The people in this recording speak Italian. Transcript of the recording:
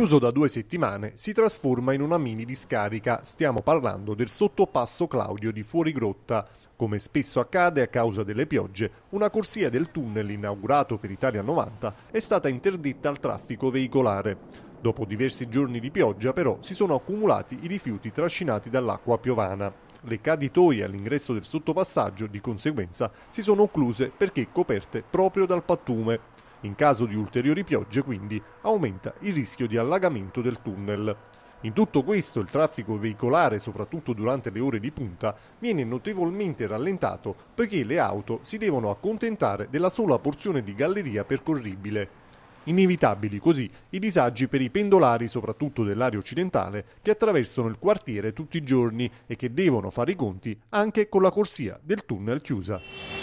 chiuso da due settimane, si trasforma in una mini discarica. Stiamo parlando del sottopasso Claudio di Fuorigrotta. Come spesso accade a causa delle piogge, una corsia del tunnel inaugurato per Italia 90 è stata interditta al traffico veicolare. Dopo diversi giorni di pioggia però si sono accumulati i rifiuti trascinati dall'acqua piovana. Le caditoie all'ingresso del sottopassaggio di conseguenza si sono occluse perché coperte proprio dal pattume. In caso di ulteriori piogge quindi aumenta il rischio di allagamento del tunnel. In tutto questo il traffico veicolare, soprattutto durante le ore di punta, viene notevolmente rallentato perché le auto si devono accontentare della sola porzione di galleria percorribile. Inevitabili così i disagi per i pendolari, soprattutto dell'area occidentale, che attraversano il quartiere tutti i giorni e che devono fare i conti anche con la corsia del tunnel chiusa.